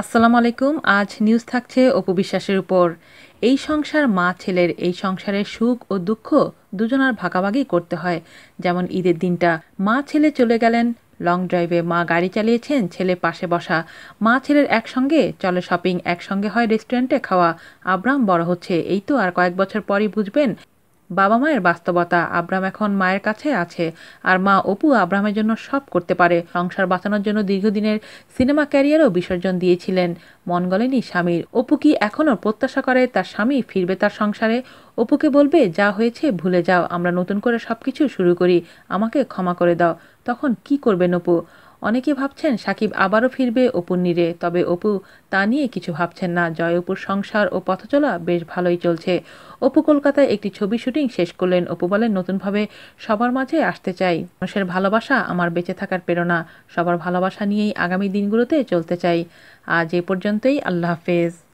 আসসালামু আলাইকুম আজ নিউজ থাকছে অপবিশ্বাসের উপর এই সংসার মা ছেলের এই সংসারের সুখ ও দুঃখ দুজনার ভাগাভাগি করতে হয় যেমন ঈদের দিনটা মা ছেলে চলে গেলেন লং ড্রাইভে মা গাড়ি চালিয়েছেন ছেলে পাশে বসা মা ছেলের একসঙ্গে চলে শপিং একসঙ্গে হয় রেস্টুরেন্টে খাওয়া আব্রাম বড় হচ্ছে এই তো আর কয়েক বছর পরই বুঝবেন বাবা মায়ের বাস্তবতা আব্রাম এখন মায়ের কাছে আছে আর মা অপু আব্রামের জন্য সব করতে পারে সংসার বাঁচানোর জন্য দীর্ঘদিনের সিনেমা ক্যারিয়ারও বিসর্জন দিয়েছিলেন মন গলেনি স্বামীর অপু কি এখনও প্রত্যাশা করে তার স্বামী ফিরবে তার সংসারে অপুকে বলবে যা হয়েছে ভুলে যাও আমরা নতুন করে সব কিছু শুরু করি আমাকে ক্ষমা করে দাও তখন কি করবেন অপু অনেকে ভাবছেন সাকিব আবারও ফিরবে অপুর নীরে তবে অপু তা নিয়ে কিছু ভাবছেন না জয় অপুর সংসার ও পথচলা বেশ ভালোই চলছে অপু কলকাতায় একটি ছবি শুটিং শেষ করলেন অপু বলেন নতুনভাবে সবার মাঝে আসতে চাই মানুষের ভালোবাসা আমার বেঁচে থাকার প্রেরণা সবার ভালোবাসা নিয়েই আগামী দিনগুলোতে চলতে চাই আজ এ পর্যন্তই আল্লাহ হাফেজ